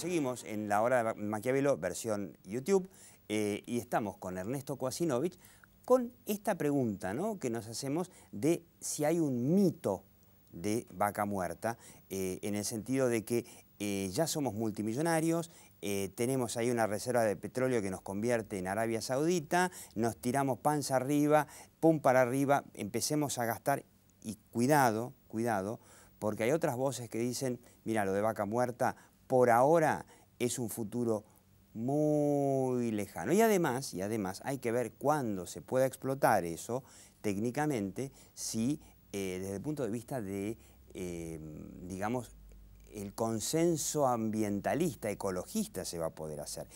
seguimos en La Hora de Maquiavelo, versión YouTube, eh, y estamos con Ernesto Kwasinovich con esta pregunta que nos hacemos de si hay un mito de vaca muerta, eh, en el sentido de que eh, ya somos multimillonarios, tenemos ahí una reserva de petróleo que nos convierte en Arabia Saudita, nos tiramos panza arriba, pum para arriba, empecemos a gastar y cuidado, cuidado, porque hay otras voces que dicen, mira, lo de vaca muerta por ahora es un futuro muy lejano. Y además, y además hay que ver cuándo se pueda explotar eso técnicamente, si eh, desde el punto de vista de, em, digamos, el consenso ambientalista, ecologista se va a poder hacer.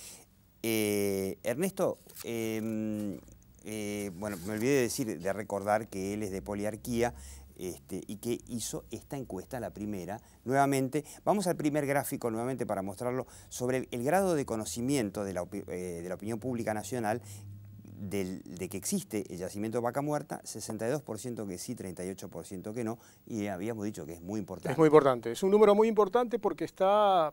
Eh, Ernesto, em, eh, bueno, me olvidé de decir, de recordar que él es de poliarquía, este, y que hizo esta encuesta, la primera. Nuevamente, vamos al primer gráfico nuevamente para mostrarlo sobre el, grado de conocimiento de la, eh, opinión pública nacional de que existe el yacimiento de vaca muerta, 62% que sí, 38% que no, y habíamos dicho que es muy importante. Es muy importante, es un número muy importante porque está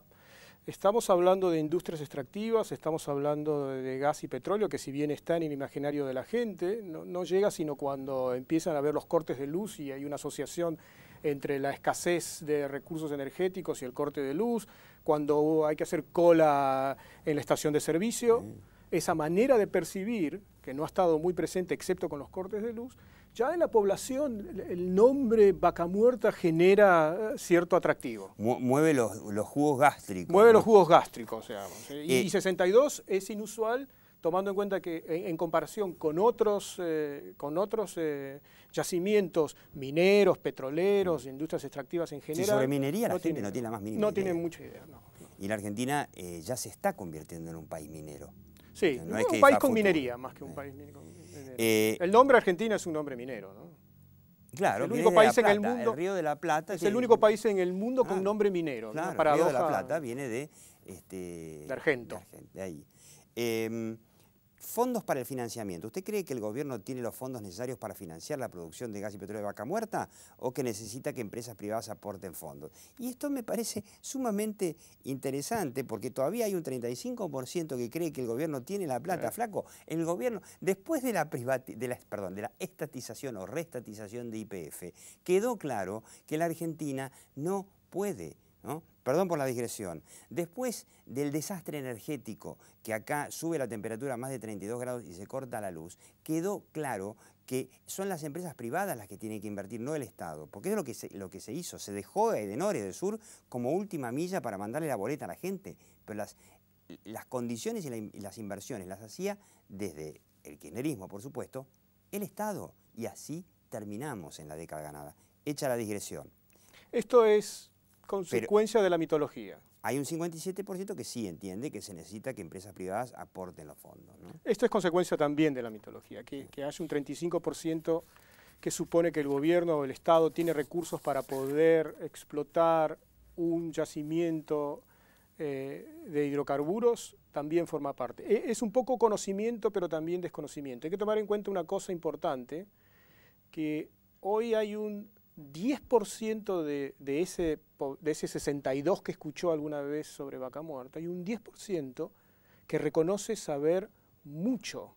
Estamos hablando de industrias extractivas, estamos hablando de gas y petróleo, que si bien están en el imaginario de la gente, no, llega sino cuando empiezan a ver los cortes de luz y hay una asociación entre la escasez de recursos energéticos y el corte de luz, cuando hay que hacer cola en la estación de servicio. Esa manera de percibir, que no ha estado muy presente excepto con los cortes de luz, ya en la población el nombre vaca muerta genera eh, cierto atractivo. Mueve los, jugos gástricos. Mueve los jugos gástricos, o Y, eh, y, 62 es inusual, tomando en cuenta que en, comparación con otros, eh, con otros yacimientos mineros, petroleros, mm. industrias extractivas en general. sobre minería no la tiene, gente no tiene la más mínima No tiene mucha idea, Y la Argentina ya se está convirtiendo en un país minero. Sí, es un país con minería más que un país minero. Eh, el nombre Argentina es un nombre minero, ¿no? Claro, el único país en el mundo. Río de la Plata. Es el único país en el mundo con ah, nombre minero. Claro, el Río de la Plata viene de. Este, de Argento. De, ahí. Em, Fondos para el financiamiento. ¿Usted cree que el gobierno tiene los fondos necesarios para financiar la producción de gas y petróleo de vaca muerta o que necesita que empresas privadas aporten fondos? Y esto me parece sumamente interesante porque todavía hay un 35% que cree que el gobierno tiene la plata, flaco. El gobierno, después de la, de de la estatización o restatización de IPF, quedó claro que la Argentina no puede Perdón por la digresión. Después del desastre energético, que acá sube la temperatura a más de 32 grados y se corta la luz, quedó claro que son las empresas privadas las que tienen que invertir, no el Estado, porque es lo que se, hizo. Se dejó a Edenor y de Sur como última milla para mandarle la boleta a la gente, pero las, condiciones y, las inversiones las hacía desde el kirchnerismo, por supuesto, el Estado. Y así terminamos en la década ganada. Hecha la digresión. Esto es consecuencia de la mitología. Hay un 57% que sí entiende que se necesita que empresas privadas aporten los fondos. Esto es consecuencia también de la mitología, que, que haya un 35% que supone que el gobierno o el Estado tiene recursos para poder explotar un yacimiento eh, de hidrocarburos, también forma parte. E, es un poco conocimiento, pero también desconocimiento. Hay que tomar en cuenta una cosa importante, que hoy hay un 10% de, ese, de ese 62 que escuchó alguna vez sobre vaca muerta y un 10% que reconoce saber mucho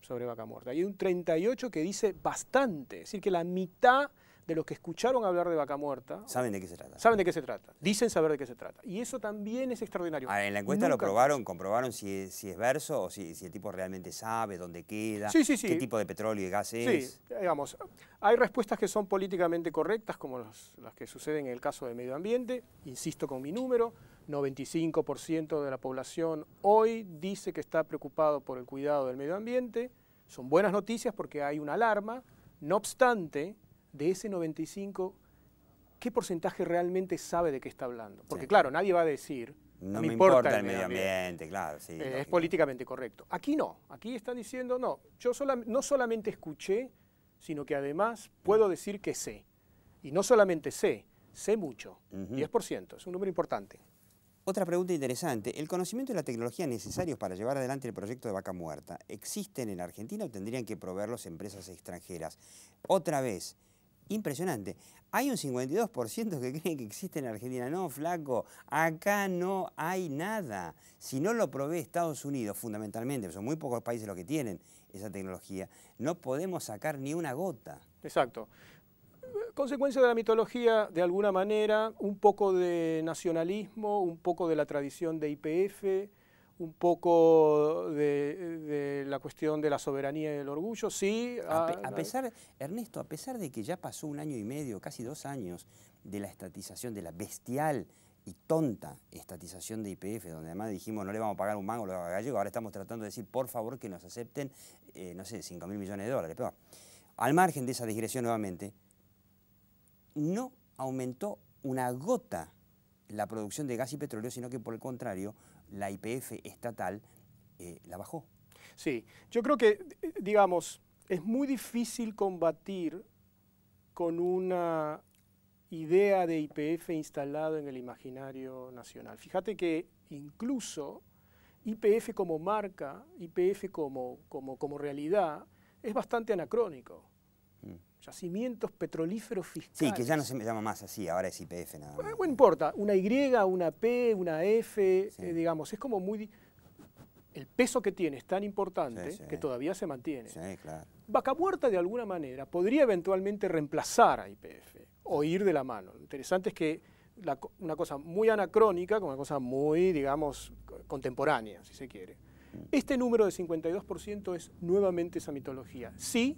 sobre vaca muerta. Y hay un 38 que dice bastante, es decir, que la mitad de los que escucharon hablar de Vaca Muerta. Saben de qué se trata. Saben de qué se trata. Dicen saber de qué se trata. Y eso también es extraordinario. Ah, en la encuesta lo probaron, comprobaron si, si es verso o si, el tipo realmente sabe dónde queda, qué tipo de petróleo y gas es. Sí, digamos, hay respuestas que son políticamente correctas, como las que suceden en el caso de medio ambiente, insisto con mi número, 95% de la población hoy dice que está preocupado por el cuidado del medio ambiente, son buenas noticias porque hay una alarma, no obstante, de ese 95, ¿qué porcentaje realmente sabe de qué está hablando? Porque claro, nadie va a decir... No, me importa, el medio ambiente, claro. Sí, eh, es políticamente correcto. Aquí no, aquí están diciendo, no, yo no solamente escuché, sino que además puedo mm. decir que sé. Y no solamente sé, sé mucho, 10%, es un número importante. Otra pregunta interesante, ¿el conocimiento y la tecnología necesarios para llevar adelante el proyecto de Vaca Muerta existen en Argentina o tendrían que proveerlos empresas extranjeras? Otra vez, impresionante. Hay un 52% que creen que existe en Argentina. No, flaco, acá no hay nada. Si no lo provee Estados Unidos, fundamentalmente, son muy pocos países los que tienen esa tecnología, no podemos sacar ni una gota. Exacto. Consecuencia de la mitología, de alguna manera, un poco de nacionalismo, un poco de la tradición de IPF, un poco de, la cuestión de la soberanía y del orgullo, sí. A, pesar, Ernesto, a pesar de que ya pasó un año y medio, casi dos años, de la estatización, de la bestial y tonta estatización de IPF, donde además dijimos no le vamos a pagar un mango a Gallego, ahora estamos tratando de decir por favor que nos acepten, eh, no sé, 5 mil millones de dólares. Pero, al margen de esa digresión nuevamente, no aumentó una gota la producción de gas y petróleo, sino que por el contrario, la IPF estatal eh, la bajó. Sí, yo creo que, eh, digamos, es muy difícil combatir con una idea de IPF instalada en el imaginario nacional. Fíjate que incluso IPF como marca, IPF como, como, como realidad, es bastante anacrónico yacimientos petrolíferos fiscales. Sí, que ya no se me llama más así, ahora es IPF nada más. No importa, una Y, una P, una F, eh, digamos, es como muy... El peso que tiene es tan importante que todavía se mantiene. Sí, claro. Vaca Muerta, de alguna manera, podría eventualmente reemplazar a IPF o ir de la mano. Lo interesante es que una cosa muy anacrónica como una cosa muy, digamos, contemporánea, si se quiere. Mm. Este número de 52% es nuevamente esa mitología. Sí,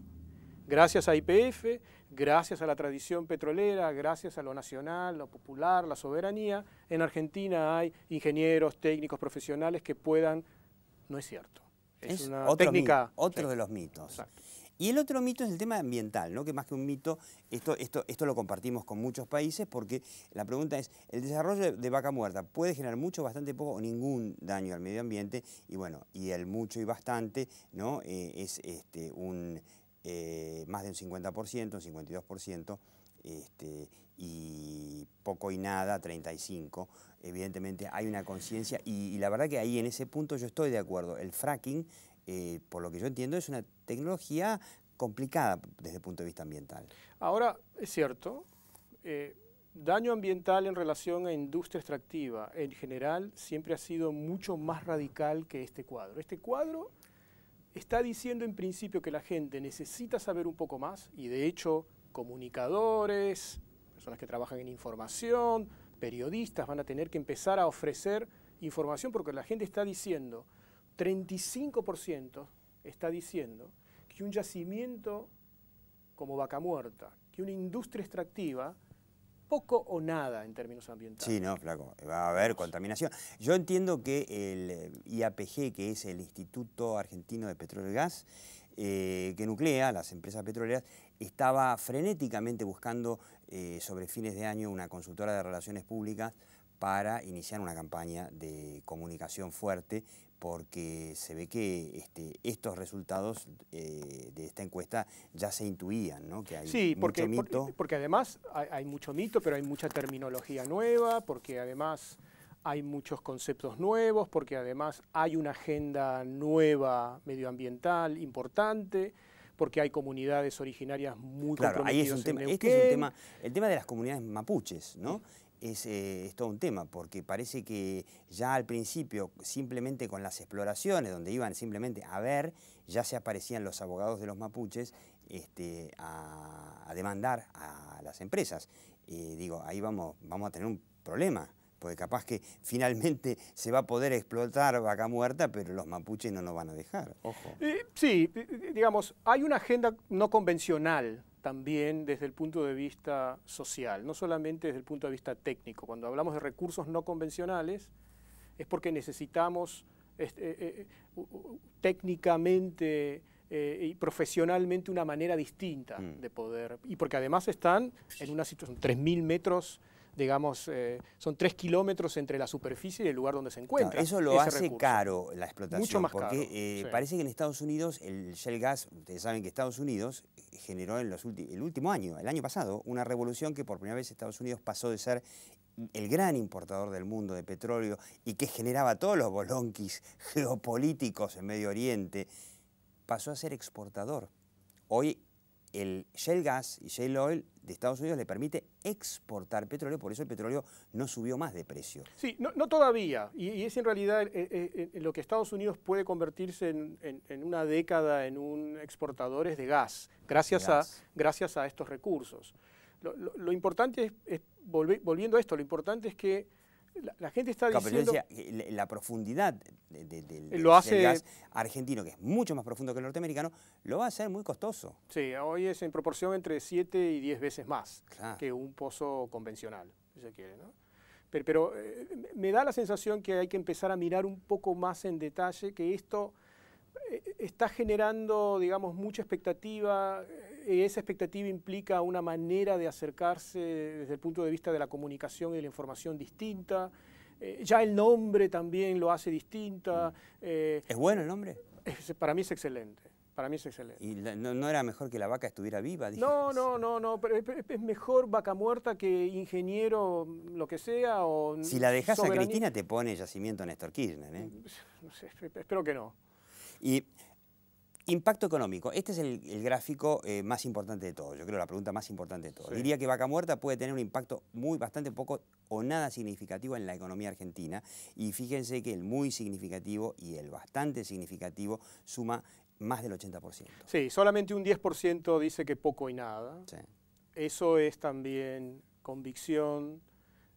Gracias a IPF, gracias a la tradición petrolera, gracias a lo nacional, lo popular, la soberanía, en Argentina hay ingenieros, técnicos, profesionales que puedan. No es cierto. Es, una otro técnica. otro de los mitos. Y el otro mito es el tema ambiental, ¿no? que más que un mito, esto, esto, esto lo compartimos con muchos países porque la pregunta es, el desarrollo de, vaca muerta puede generar mucho, bastante poco o ningún daño al medio ambiente y bueno, y el mucho y bastante ¿no? Eh, es este, un eh, más de un 50%, un 52%, este, y poco y nada, 35. Evidentemente hay una conciencia y, la verdad que ahí en ese punto yo estoy de acuerdo. El fracking, eh, por lo que yo entiendo, es una tecnología complicada desde el punto de vista ambiental. Ahora, es cierto, eh, daño ambiental en relación a industria extractiva en general siempre ha sido mucho más radical que este cuadro. Este cuadro está diciendo en principio que la gente necesita saber un poco más y de hecho comunicadores, personas que trabajan en información, periodistas van a tener que empezar a ofrecer información porque la gente está diciendo, 35% está diciendo que un yacimiento como vaca muerta, que una industria extractiva poco o nada en términos ambientales. Sí, no, flaco, va a haber contaminación. Yo entiendo que el eh, IAPG, que es el Instituto Argentino de Petróleo y Gas, eh, que nuclea las empresas petroleras, estaba frenéticamente buscando eh, sobre fines de año una consultora de relaciones públicas para iniciar una campaña de comunicación fuerte porque se ve que este, estos resultados eh, de esta encuesta ya se intuían, ¿no? Que sí, porque, porque además hay, mucho mito, pero hay mucha terminología nueva, porque además hay muchos conceptos nuevos, porque además hay una agenda nueva medioambiental importante porque hay comunidades originarias muy claro, ahí es un tema, Neuquén. Este es un tema, el tema de las comunidades mapuches, ¿no? Eh, es, todo un tema, porque parece que ya al principio, simplemente con las exploraciones, donde iban simplemente a ver, ya se aparecían los abogados de los mapuches este, a, demandar a las empresas. digo, ahí vamos, vamos a tener un problema, porque capaz que finalmente se va a poder explotar vaca muerta, pero los mapuches no nos van a dejar. Eh, sí, digamos, hay una agenda no convencional también desde el punto de vista social, no solamente desde el punto de vista técnico. Cuando hablamos de recursos no convencionales es porque necesitamos este, eh, eh, técnicamente eh, y profesionalmente una manera distinta mm. de poder, y porque además están en una situación, 3.000 metros digamos, eh, son tres kilómetros entre la superficie y el lugar donde se encuentra. eso lo hace caro la explotación. Mucho más porque, caro. Eh, Parece que en Estados Unidos, el Shell gas, ustedes saben que Estados Unidos eh, generó en los el último año, el año pasado, una revolución que por primera vez Estados Unidos pasó de ser el gran importador del mundo de petróleo y que generaba todos los bolonquis geopolíticos en Medio Oriente, pasó a ser exportador. Hoy el shale gas y shale oil de Estados Unidos le permite exportar petróleo, por eso el petróleo no subió más de precio. Sí, no, todavía, y, es en realidad eh, eh, eh, lo que Estados Unidos puede convertirse en, una década en un exportador de gas, gracias, A, gracias a estos recursos. Lo, importante es, volviendo a esto, lo importante es que la, gente está diciendo... la, profundidad del gas argentino, que es mucho más profundo que el norteamericano, lo va a hacer muy costoso. Sí, hoy es en proporción entre 7 y 10 veces más que un pozo convencional, si se quiere. Pero, eh, me da la sensación que hay que empezar a mirar un poco más en detalle que esto eh, está generando, digamos, mucha expectativa, esa expectativa implica una manera de acercarse desde el punto de vista de la comunicación y la información distinta. Eh, ya el nombre también lo hace distinta. Mm. Eh, ¿Es bueno el nombre? para mí es excelente. Para mí es excelente. ¿Y no, era mejor que la vaca estuviera viva? No, no, no, no. Pero es, mejor vaca muerta que ingeniero, lo que sea. O si la dejas a Cristina, te pone yacimiento Néstor Kirchner. ¿eh? espero que no. Y Impacto económico. Este es el, gráfico eh, más importante de todo, yo creo la pregunta más importante de todo. Diría que Vaca Muerta puede tener un impacto muy bastante poco o nada significativo en la economía argentina y fíjense que el muy significativo y el bastante significativo suma más del 80%. Sí, solamente un 10% dice que poco y nada. Eso es también convicción,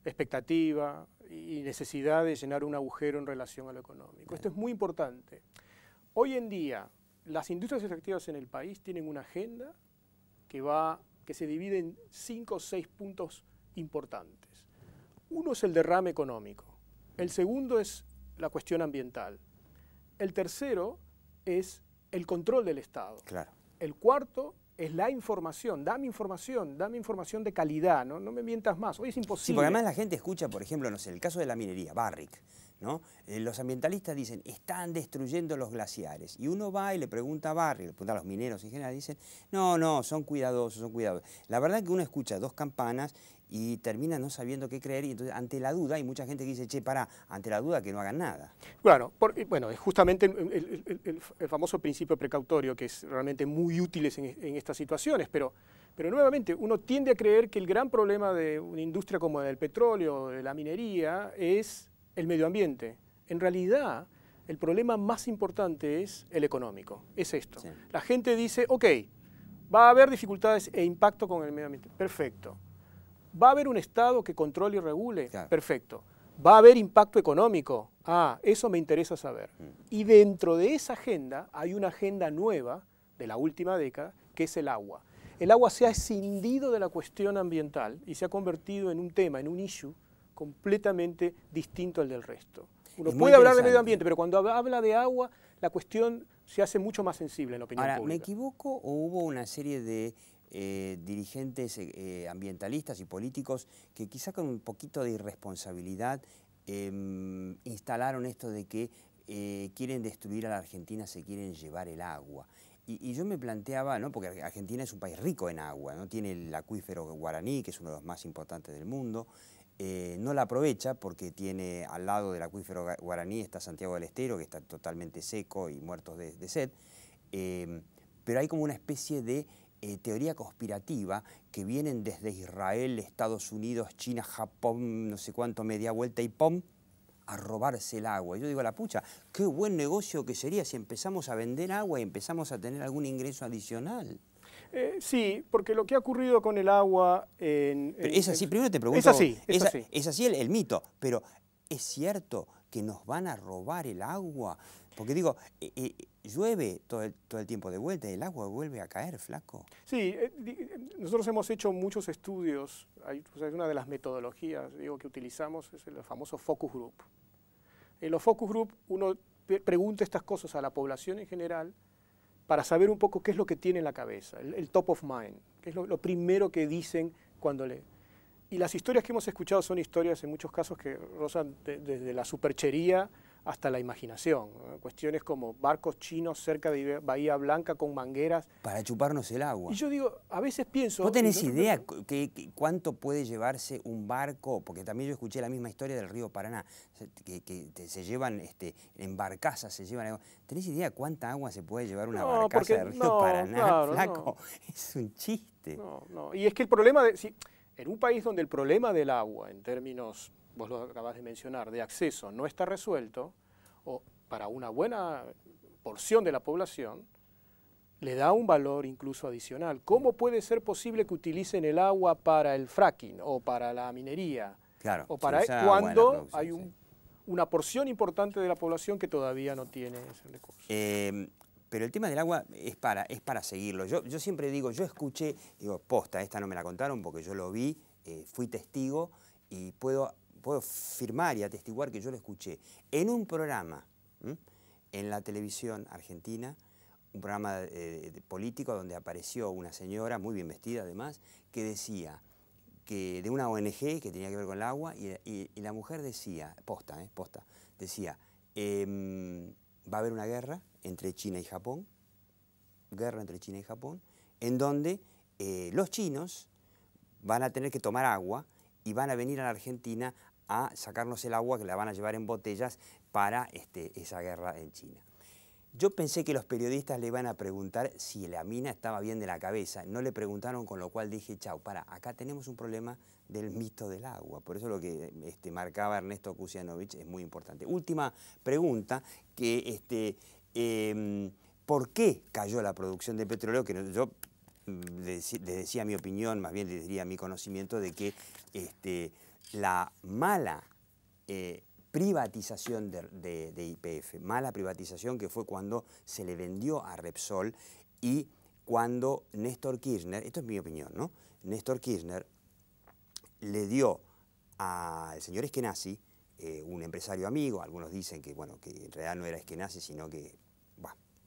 expectativa y necesidad de llenar un agujero en relación a lo económico. Esto es muy importante. Hoy en día, las industrias extractivas en el país tienen una agenda que, va, que se divide en cinco o seis puntos importantes. Uno es el derrame económico, el segundo es la cuestión ambiental, el tercero es el control del Estado, claro. el cuarto es la información, dame información, dame información de calidad, ¿no? me mientas más, hoy es imposible. Sí, porque además la gente escucha, por ejemplo, no sé, el caso de la minería, Barrick, eh, los ambientalistas dicen, están destruyendo los glaciares. Y uno va y le pregunta a Barry, le pregunta a los mineros en general, dicen, no, no, son cuidadosos, son cuidadosos. La verdad es que uno escucha dos campanas y termina no sabiendo qué creer y entonces ante la duda hay mucha gente que dice, che, pará, ante la duda que no hagan nada. Claro, bueno, es justamente el, famoso principio precautorio que es realmente muy útil en, estas situaciones, pero... Pero nuevamente, uno tiende a creer que el gran problema de una industria como la del petróleo, de la minería, es el medio ambiente. En realidad, el problema más importante es el económico, es esto. La gente dice, ok, va a haber dificultades e impacto con el medio ambiente, perfecto. Va a haber un Estado que controle y regule, perfecto. Va a haber impacto económico, ah, eso me interesa saber. Mm. Y dentro de esa agenda hay una agenda nueva de la última década, que es el agua. El agua se ha escindido de la cuestión ambiental y se ha convertido en un tema, en un issue completamente distinto al del resto. Uno puede hablar de medio ambiente, pero cuando habla de agua, la cuestión se hace mucho más sensible en la opinión Ahora, ¿me equivoco o hubo una serie de eh, dirigentes eh, eh, ambientalistas y políticos que quizá con un poquito de irresponsabilidad em, instalaron esto de que quieren destruir a la Argentina, se quieren llevar el agua? Y, yo me planteaba, ¿no? porque Argentina es un país rico en agua, ¿no? tiene el acuífero guaraní, que es uno de los más importantes del mundo, eh, no la aprovecha porque tiene al lado del acuífero guaraní está Santiago del Estero, que está totalmente seco y muertos de, sed, em, pero hay como una especie de eh, teoría conspirativa que vienen desde Israel, Estados Unidos, China, Japón, no sé cuánto, media vuelta y ¡pum! a robarse el agua. Yo digo a la pucha, qué buen negocio que sería si empezamos a vender agua y empezamos a tener algún ingreso adicional. Eh, sí, porque lo que ha ocurrido con el agua en... es así, primero te pregunto... Es así, es, así. el, el, mito, pero ¿es cierto que nos van a robar el agua? Porque digo, eh, eh, llueve todo el, tiempo de vuelta y el agua vuelve a caer, flaco. Sí, nosotros hemos hecho muchos estudios, hay, una de las metodologías digo, que utilizamos es el famoso focus group. En los focus group uno pregunta estas cosas a la población en general, para saber un poco qué es lo que tiene en la cabeza, el, top of mind, qué es lo, primero que dicen cuando le Y las historias que hemos escuchado son historias en muchos casos que rozan desde la superchería hasta la imaginación. Cuestiones como barcos chinos cerca de Bahía Blanca con mangueras. Para chuparnos el agua. Y yo digo, a veces pienso... ¿Vos tenés idea cuánto puede llevarse un barco? Porque también yo escuché la misma historia del río Paraná, que, se llevan este, en barcazas, se llevan... ¿Tenés idea cuánta agua se puede llevar una barcaza del río Paraná? flaco, es un chiste. Y es que el problema de... Si, en un país donde el problema del agua, en términos vos lo acabas de mencionar, de acceso no está resuelto, o para una buena porción de la población, le da un valor incluso adicional. ¿Cómo puede ser posible que utilicen el agua para el fracking o para la minería? Claro, o para cuando hay una porción importante de la población que todavía no tiene ese recurso. Em, pero el tema del agua es para, es para seguirlo. Yo, yo siempre digo, yo escuché, digo, posta, esta no me la contaron porque yo lo vi, eh, fui testigo y puedo puedo firmar y atestiguar que yo lo escuché en un programa en la televisión argentina, un programa eh, político donde apareció una señora, muy bien vestida además, que decía que de una ONG que tenía que ver con el agua, y, la mujer decía, posta, eh, posta, decía, em, va a haber una guerra entre China y Japón, guerra entre China y Japón, en donde eh, los chinos van a tener que tomar agua y van a venir a la Argentina a sacarnos el agua que la van a llevar en botellas para este, esa guerra en China. Yo pensé que los periodistas le iban a preguntar si la mina estaba bien de la cabeza. No le preguntaron, con lo cual dije, chau, para, acá tenemos un problema del mito del agua. Por eso lo que este, marcaba Ernesto Kusianovich es muy importante. Última pregunta, que este, em, ¿por qué cayó la producción de petróleo? Que yo mm, les decía mi opinión, más bien les diría mi conocimiento de que este, la mala eh, privatización de IPF, mala privatización que fue cuando se le vendió a Repsol y cuando Néstor Kirchner, esto es mi opinión, ¿no? Néstor Kirchner le dio al señor Eskenazi, eh, un empresario amigo, algunos dicen que, bueno, que en realidad no era Eskenazi, sino que,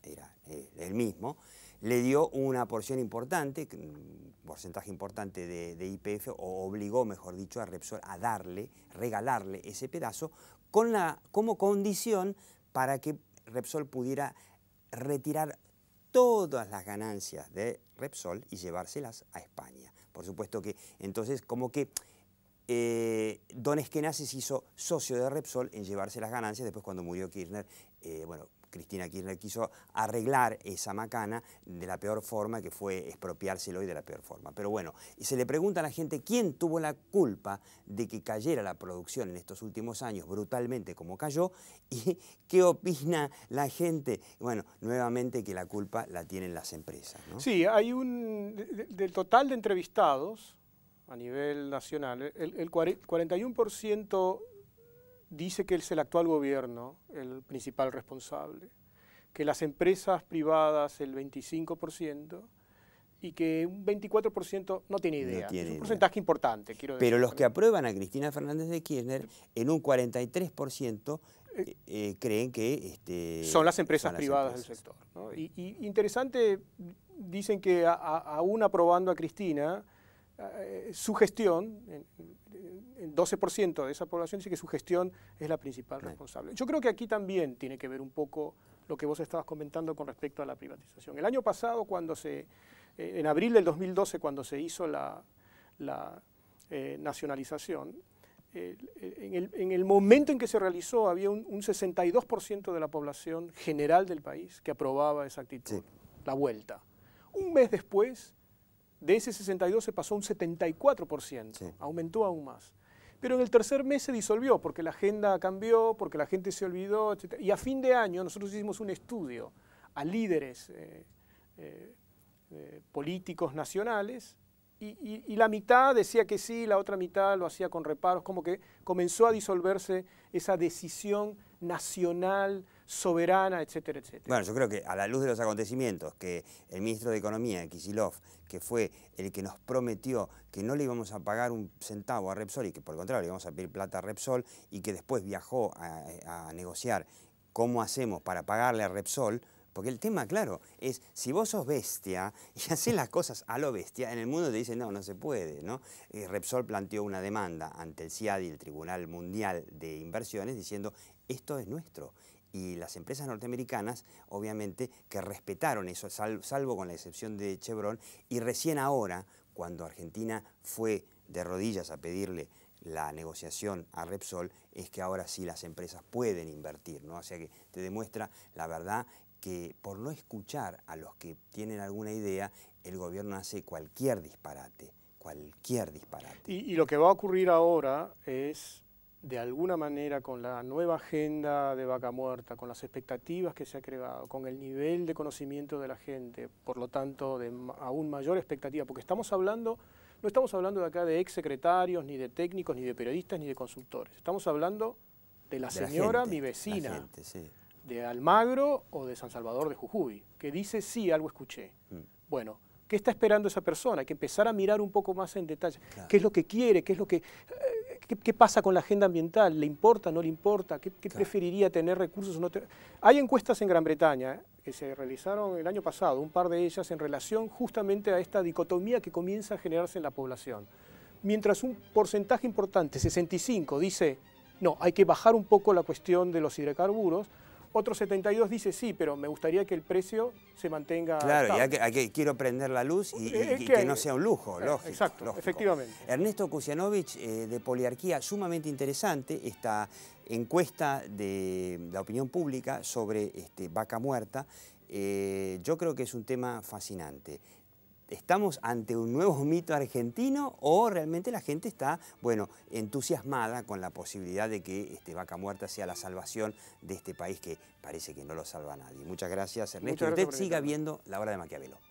era el eh, él mismo, le dio una porción importante, un mm, porcentaje importante de IPF, o obligó, mejor dicho, a Repsol a darle, regalarle ese pedazo, con la, como condición para que Repsol pudiera retirar todas las ganancias de Repsol y llevárselas a España. Por supuesto que entonces como que eh, Don Esquenazes se hizo socio de Repsol en llevarse las ganancias, después cuando murió Kirchner, eh, bueno, Cristina Kirchner quiso arreglar esa macana de la peor forma, que fue expropiárselo y de la peor forma. Pero bueno, y se le pregunta a la gente quién tuvo la culpa de que cayera la producción en estos últimos años brutalmente como cayó y qué opina la gente. Bueno, nuevamente que la culpa la tienen las empresas. Sí, hay un. Del total de entrevistados a nivel nacional, el 41% dice que es el actual gobierno el principal responsable, que las empresas privadas el 25% y que un 24% no tiene idea. es un porcentaje importante, quiero decir. Pero los que aprueban a Cristina Fernández de Kirchner, en un 43% eh, eh, eh, creen que... Este, son las empresas privadas del sector. Y, interesante, dicen que aún aprobando a Cristina, Ah, eh, su gestión, el 12% de esa población dice que su gestión es la principal responsable. Yo creo que aquí también tiene que ver un poco lo que vos estabas comentando con respecto a la privatización. El año pasado, cuando se, eh, en abril del 2012, cuando se hizo la, eh, nacionalización, en el, momento en que se realizó había un, 62% de la población general del país que aprobaba esa actitud, la vuelta. Un mes después, de ese 62 se pasó un 74%, aumentó aún más. Pero en el tercer mes se disolvió porque la agenda cambió, porque la gente se olvidó, etc. Y a fin de año nosotros hicimos un estudio a líderes eh, eh, eh, políticos nacionales y, y, la mitad decía que sí, la otra mitad lo hacía con reparos, como que comenzó a disolverse esa decisión nacional soberana, etcétera, etcétera. Bueno, yo creo que a la luz de los acontecimientos que el ministro de Economía, Kisilov, que fue el que nos prometió que no le íbamos a pagar un centavo a Repsol y que por el contrario le íbamos a pedir plata a Repsol y que después viajó a, negociar cómo hacemos para pagarle a Repsol, porque el tema, claro, es si vos sos bestia y haces las cosas a lo bestia, en el mundo te dicen, no, no se puede, ¿no? Repsol planteó una demanda ante el CIADI, el Tribunal Mundial de Inversiones, diciendo, esto es nuestro, y las empresas norteamericanas, obviamente, que respetaron eso, salvo con la excepción de Chevron, y recién ahora, cuando Argentina fue de rodillas a pedirle la negociación a Repsol, es que ahora sí las empresas pueden invertir, ¿no? O sea que te demuestra, la verdad, que por no escuchar a los que tienen alguna idea, el gobierno hace cualquier disparate, cualquier disparate. Y, y lo que va a ocurrir ahora es de alguna manera con la nueva agenda de vaca muerta, con las expectativas que se ha creado, con el nivel de conocimiento de la gente, por lo tanto de aún mayor expectativa, porque estamos hablando, no estamos hablando de acá de ex secretarios, ni de técnicos, ni de periodistas, ni de consultores, estamos hablando de la señora, mi vecina, de Almagro o de San Salvador de Jujuy, que dice sí, algo escuché. Mm. Bueno, ¿Qué está esperando esa persona? Hay que empezar a mirar un poco más en detalle. ¿Qué es lo que quiere? ¿Qué es lo que... ¿Qué, pasa con la agenda ambiental? ¿Le importa? ¿No le importa? ¿Qué, preferiría tener recursos o no tener? Hay encuestas en Gran Bretaña eh, que se realizaron el año pasado, un par de ellas en relación justamente a esta dicotomía que comienza a generarse en la población. Mientras un porcentaje importante, 65, dice, no, hay que bajar un poco la cuestión de los hidrocarburos, otro 72 dice sí, pero me gustaría que el precio se mantenga. Claro, que, quiero prender la luz y, que, no sea un lujo, lógico. Exacto, efectivamente. Ernesto Kucianovich, eh, de Poliarquía, sumamente interesante esta encuesta de la opinión pública sobre este, vaca muerta. Eh, yo creo que es un tema fascinante. ¿Estamos ante un nuevo mito argentino o realmente la gente está, bueno, entusiasmada con la posibilidad de que este Vaca Muerta sea la salvación de este país que parece que no lo salva nadie? Muchas gracias, Ernesto. Muchas siga viendo La Hora de Maquiavelo.